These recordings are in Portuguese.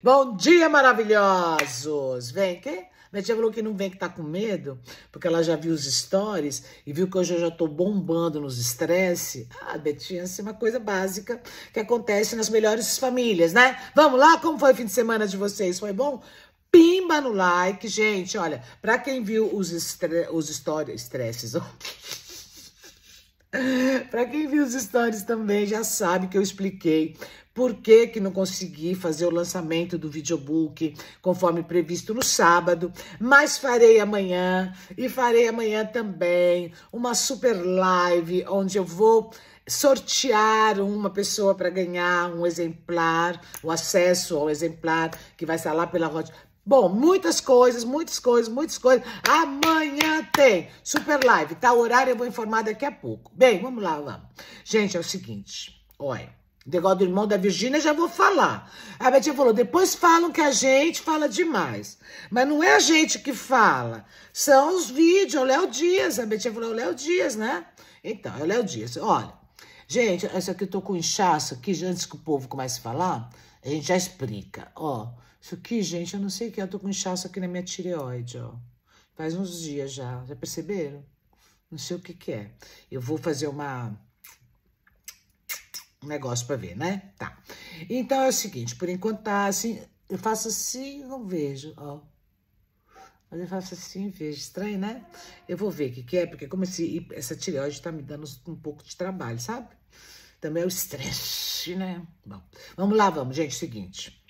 Bom dia, maravilhosos! Vem, que? Minha tia falou que não vem que tá com medo, porque ela já viu os stories e viu que hoje eu já tô bombando nos estresse. Ah, Betinha, isso assim, é uma coisa básica que acontece nas melhores famílias, né? Vamos lá? Como foi o fim de semana de vocês? Foi bom? Pimba no like, gente. Olha, pra quem viu os, estre... os stories, estresses ontem... Para quem viu os stories também já sabe que eu expliquei por que, que não consegui fazer o lançamento do videobook conforme previsto no sábado, mas farei amanhã e farei amanhã também uma super live onde eu vou sortear uma pessoa para ganhar um exemplar, o acesso ao exemplar que vai estar lá pela, Bom, muitas coisas, muitas coisas, muitas coisas. Amanhã tem super live, tá? O horário eu vou informar daqui a pouco. Bem, vamos lá, vamos. Gente, é o seguinte, olha. O negócio do irmão da Virgínia, já vou falar. A Betinha falou, depois falam que a gente fala demais. Mas não é a gente que fala, são os vídeos, é o Léo Dias. A Betinha falou, é o Léo Dias, né? Então, é o Léo Dias. Olha, Gente, essa aqui eu tô com inchaço aqui, antes que o povo comece a falar, a gente já explica, ó. Isso aqui, gente, eu não sei o que, eu tô com inchaço aqui na minha tireoide, ó. Faz uns dias já, já perceberam? Não sei o que que é. Eu vou fazer uma um negócio para ver, né? Tá. Então é o seguinte, por enquanto tá assim, eu faço assim, não vejo, ó. Mas eu faço assim, vejo. Estranho, né? Eu vou ver o que, que é, porque como esse, essa tireoide tá me dando um pouco de trabalho, sabe? Também é o estresse, né? Bom, vamos lá, vamos, gente. Seguinte.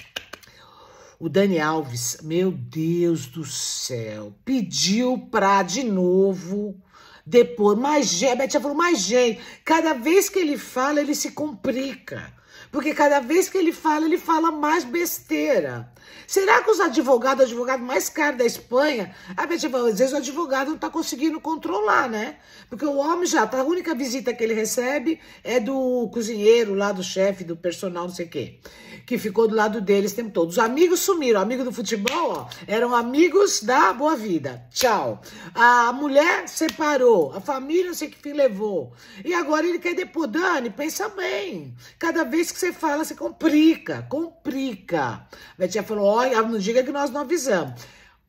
O Dani Alves, meu Deus do céu, pediu pra de novo depor mais gente. A Betinha falou mais gente. Cada vez que ele fala, ele se complica. Porque cada vez que ele fala, ele fala mais besteira. Será que os advogados, advogado mais caro da Espanha, a pessoa, às vezes o advogado não está conseguindo controlar, né? Porque o homem já, tá, a única visita que ele recebe é do cozinheiro lá, do chefe, do personal, não sei o quê, que ficou do lado deles o tempo todo. Os amigos sumiram, amigo do futebol, ó, eram amigos da boa vida. Tchau. A mulher separou, a família não sei que que levou. E agora ele quer depor. Dani, pensa bem. Cada vez que você fala, você complica, complica. A Betinha falou, falou: olha, não diga que nós não avisamos.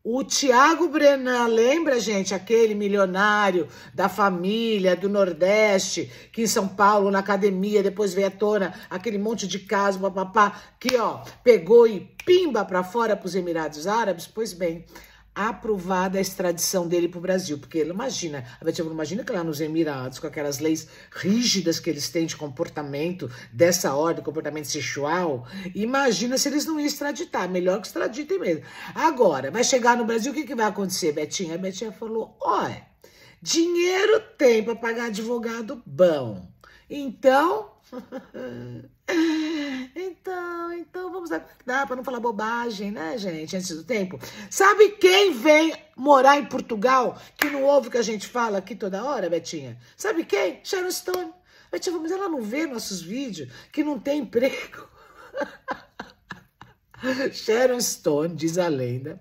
O Tiago Brenan, lembra, gente, aquele milionário da família do Nordeste, que em São Paulo, na academia, depois veio à tona aquele monte de casa, papapá, que ó, pegou e pimba para fora para os Emirados Árabes? Pois bem, aprovada a extradição dele para o Brasil. Porque ele imagina, a Betina imagina que lá nos Emirados, com aquelas leis rígidas que eles têm de comportamento, dessa ordem, comportamento sexual, imagina se eles não iam extraditar. Melhor que extraditem mesmo. Agora, vai chegar no Brasil, o que, que vai acontecer, Betinha? A Betinha falou: olha, dinheiro tem para pagar advogado bom. Então. Então, então vamos cuidar para não falar bobagem, né, gente, antes do tempo. Sabe quem vem morar em Portugal que não ouve o que a gente fala aqui toda hora, Betinha? Sabe quem? Sharon Stone. Betinha, mas ela não vê nossos vídeos, que não tem emprego. Sharon Stone, diz a lenda,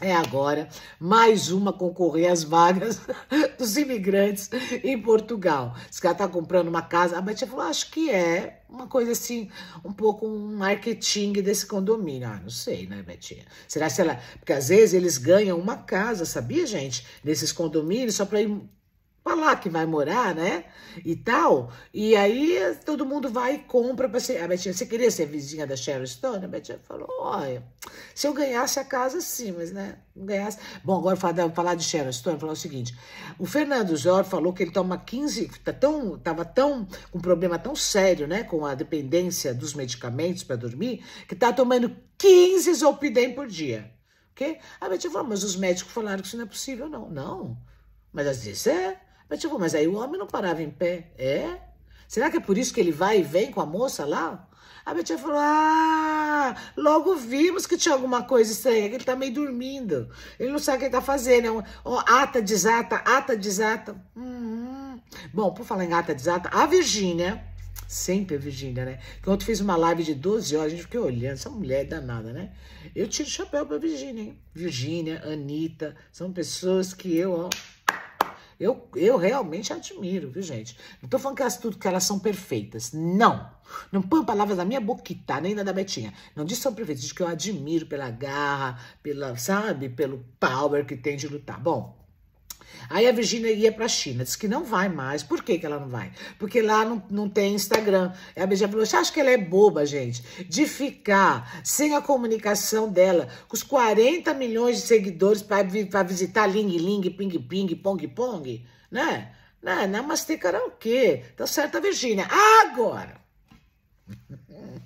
é agora mais uma concorrer às vagas dos imigrantes em Portugal. Esse cara tá comprando uma casa, a Betinha falou, acho que é uma coisa assim, um pouco um marketing desse condomínio. Ah, não sei, né, Betinha? Será que ela... Porque às vezes eles ganham uma casa, sabia, gente? Nesses condomínios, só para ir pra lá que vai morar, né? E tal. E aí todo mundo vai e compra pra ser. A Betinha, você queria ser vizinha da Sharon Stone? A Betinha falou: olha, se eu ganhasse a casa, sim, mas né? Não ganhasse. Bom, agora falar, falar de Sharon Stone, falar o seguinte: o Fernando Zor falou que ele toma 15. Tá tão, tava tão. com um problema tão sério, né? Com a dependência dos medicamentos para dormir, que tá tomando 15 Zolpidem por dia. Ok? A Betinha falou: mas os médicos falaram que isso não é possível, não. Não. Mas às vezes é. Mas tipo, mas aí o homem não parava em pé. É? Será que é por isso que ele vai e vem com a moça lá? A minha tia falou: Ah, logo vimos que tinha alguma coisa estranha, que ele tá meio dormindo. Ele não sabe o que ele tá fazendo. É oh, ata, desata, ata, desata. Hum. Bom, por falar em ata, desata, a Virgínia, sempre a Virgínia, né? Que ontem fez uma live de 12 horas, a gente ficou olhando, essa mulher é danada, né? Eu tiro o chapéu pra Virgínia, hein? Virgínia, Anitta, são pessoas que eu, ó eu, eu realmente admiro, viu, gente? Não tô falando que elas tudo que elas são perfeitas. Não. Não põe palavras da minha boquita, tá, nem da da Betinha. Não diz que são perfeitas, diz que eu admiro pela garra, pela, sabe, pelo power que tem de lutar. Bom, Aí a Virgínia ia para a China, disse que não vai mais. Por que, que ela não vai? Porque lá não, não tem Instagram. E a Virgínia falou: você acha que ela é boba, gente, de ficar sem a comunicação dela, com os 40 milhões de seguidores para visitar Ling Ling, Ping Ping, Pong Pong? Né? Não, né? namastê é karaokê. Tá certa, Virgínia. Agora!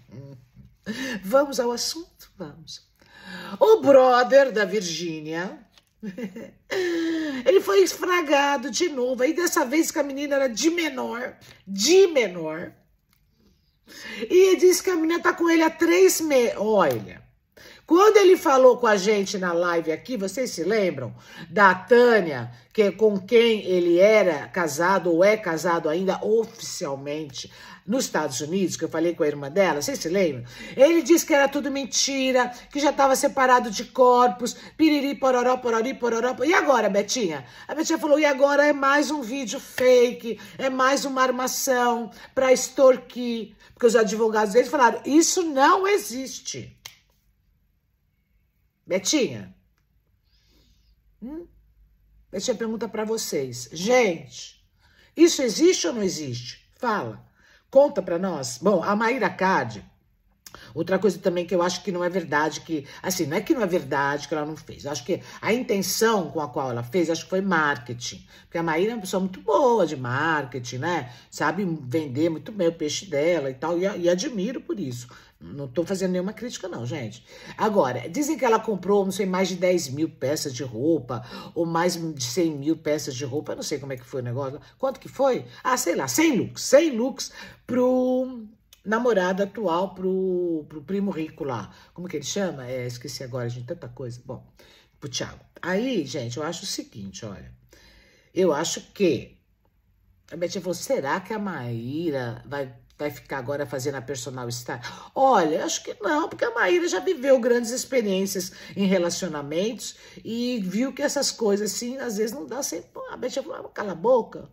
Vamos ao assunto? Vamos. O brother da Virgínia Ele foi esfragado de novo. Aí dessa vez que a menina era de menor, de menor. E ele disse que a menina tá com ele há três meses. Olha, quando ele falou com a gente na live aqui, vocês se lembram da Tânia, que com quem ele era casado ou é casado ainda oficialmente nos Estados Unidos, que eu falei com a irmã dela, vocês se lembram? Ele disse que era tudo mentira, que já estava separado de corpos, piriri, pororó, porori, pororó. E agora, Betinha? A Betinha falou, e agora é mais um vídeo fake, é mais uma armação para extorquir. Porque os advogados deles falaram, isso não existe. Betinha? Hum? Betinha pergunta para vocês. Gente, isso existe ou não existe? Fala. Conta para nós. Bom, a Maíra Cade Outra coisa também que eu acho que não é verdade, que, assim, não é que não é verdade que ela não fez. acho que a intenção com a qual ela fez, acho que foi marketing. Porque a Maíra é uma pessoa muito boa de marketing, né? Sabe vender muito bem o peixe dela e tal, e, e admiro por isso. Não estou fazendo nenhuma crítica, não, gente. Agora, dizem que ela comprou, não sei, mais de 10 mil peças de roupa, ou mais de 100 mil peças de roupa, eu não sei como é que foi o negócio. Quanto que foi? Ah, sei lá, 100 looks, 100 looks pro namorado atual, pro, pro primo rico lá. Como que ele chama? É, esqueci agora, gente, tanta coisa. Bom, pro Thiago. Aí, gente, eu acho o seguinte, olha. Eu acho que... A Betinha falou, será que a Maíra vai vai ficar agora fazendo a personal style? Olha, acho que não, porque a Maíra já viveu grandes experiências em relacionamentos e viu que essas coisas, assim, às vezes não dá sempre. A Beth falou, ah, cala a boca.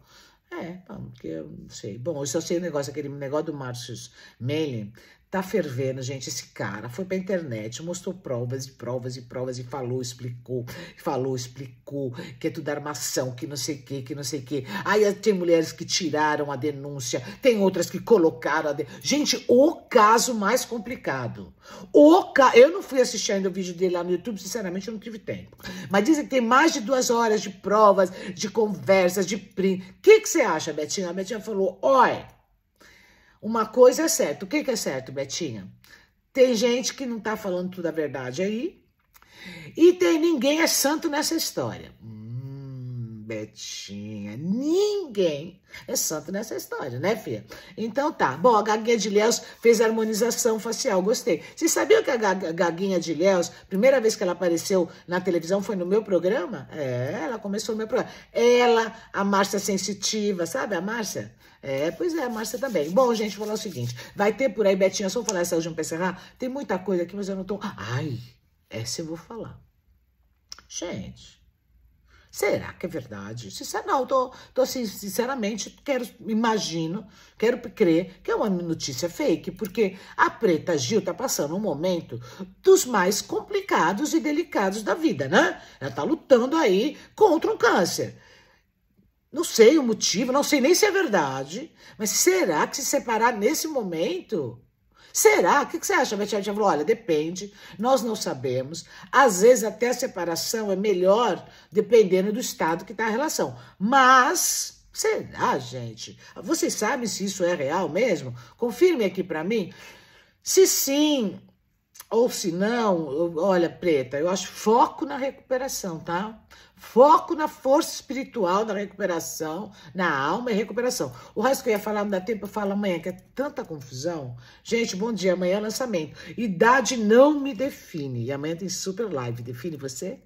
É, porque eu não sei. Bom, eu só sei o negócio, aquele negócio do Márcio Melin, Tá fervendo, gente. Esse cara foi pra internet, mostrou provas e provas e provas e falou, explicou, falou, explicou que é tudo armação, que não sei o que, que não sei o que. Aí tem mulheres que tiraram a denúncia, tem outras que colocaram a denúncia. Gente, o caso mais complicado. O ca... Eu não fui assistir ainda o vídeo dele lá no YouTube, sinceramente, eu não tive tempo. Mas dizem que tem mais de duas horas de provas, de conversas, de print. O que, que você acha, Betinha? A Betinha falou: olha. Uma coisa é certa. O que, que é certo, Betinha? Tem gente que não tá falando tudo a verdade aí. E tem ninguém é santo nessa história. Betinha. Ninguém é santo nessa história, né, filha? Então tá. Bom, a Gaguinha de Léus fez harmonização facial, gostei. Vocês sabiam que a Gaguinha de Léus, primeira vez que ela apareceu na televisão foi no meu programa? É, ela começou no meu programa. Ela, a Márcia Sensitiva, sabe a Márcia? É, pois é, a Márcia também. Bom, gente, vou falar o seguinte. Vai ter por aí, Betinha, só vou falar essa hoje pra encerrar. Tem muita coisa aqui, mas eu não tô... Ai, essa eu vou falar. Gente... Será que é verdade? Sincero, não, tô, tô assim, sinceramente, quero, imagino, quero crer que é uma notícia fake, porque a Preta Gil tá passando um momento dos mais complicados e delicados da vida, né? Ela tá lutando aí contra um câncer. Não sei o motivo, não sei nem se é verdade, mas será que se separar nesse momento Será? O que você acha, Beth? Ela falou, olha, depende, nós não sabemos. Às vezes até a separação é melhor dependendo do estado que está a relação. Mas... Será, gente? Vocês sabem se isso é real mesmo? Confirme aqui para mim. Se sim, ou se não, olha, preta, eu acho foco na recuperação, tá? Foco na força espiritual da recuperação, na alma e recuperação. O resto que eu ia falar não dá tempo, eu falo amanhã, que é tanta confusão. Gente, bom dia, amanhã é lançamento. Idade não me define. E amanhã tem super live. Define você?